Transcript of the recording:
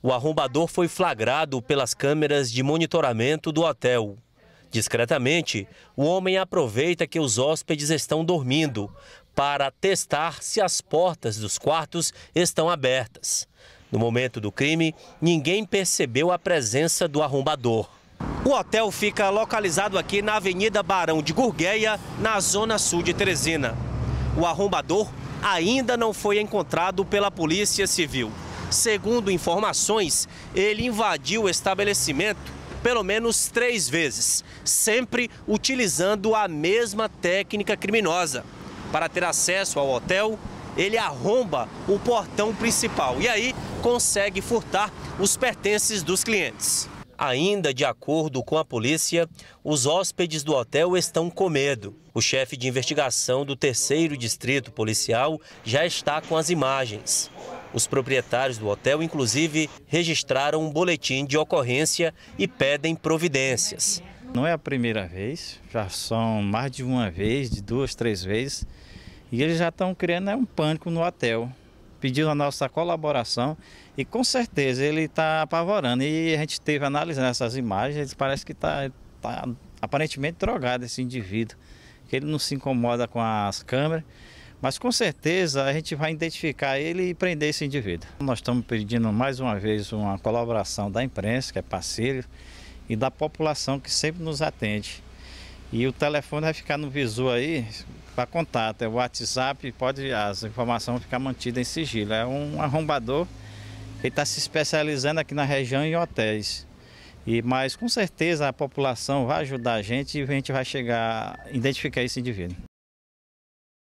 O arrombador foi flagrado pelas câmeras de monitoramento do hotel. Discretamente, o homem aproveita que os hóspedes estão dormindo para testar se as portas dos quartos estão abertas. No momento do crime, ninguém percebeu a presença do arrombador. O hotel fica localizado aqui na Avenida Barão de Gurgueia, na zona sul de Teresina. O arrombador ainda não foi encontrado pela Polícia Civil. Segundo informações, ele invadiu o estabelecimento pelo menos três vezes, sempre utilizando a mesma técnica criminosa. Para ter acesso ao hotel, ele arromba o portão principal e aí consegue furtar os pertences dos clientes. Ainda de acordo com a polícia, os hóspedes do hotel estão com medo. O chefe de investigação do terceiro distrito policial já está com as imagens. Os proprietários do hotel, inclusive, registraram um boletim de ocorrência e pedem providências. Não é a primeira vez, já são mais de uma vez, de duas, três vezes, e eles já estão criando né, um pânico no hotel, pedindo a nossa colaboração e com certeza ele está apavorando. E a gente esteve analisando essas imagens, parece que está tá aparentemente drogado esse indivíduo, que ele não se incomoda com as câmeras. Mas com certeza a gente vai identificar ele e prender esse indivíduo. Nós estamos pedindo mais uma vez uma colaboração da imprensa, que é parceiro, e da população que sempre nos atende. E o telefone vai ficar no visor aí para contato. É o WhatsApp, pode, as informações ficar mantidas em sigilo. É um arrombador que está se especializando aqui na região em hotéis. E, mas com certeza a população vai ajudar a gente e a gente vai chegar, a identificar esse indivíduo.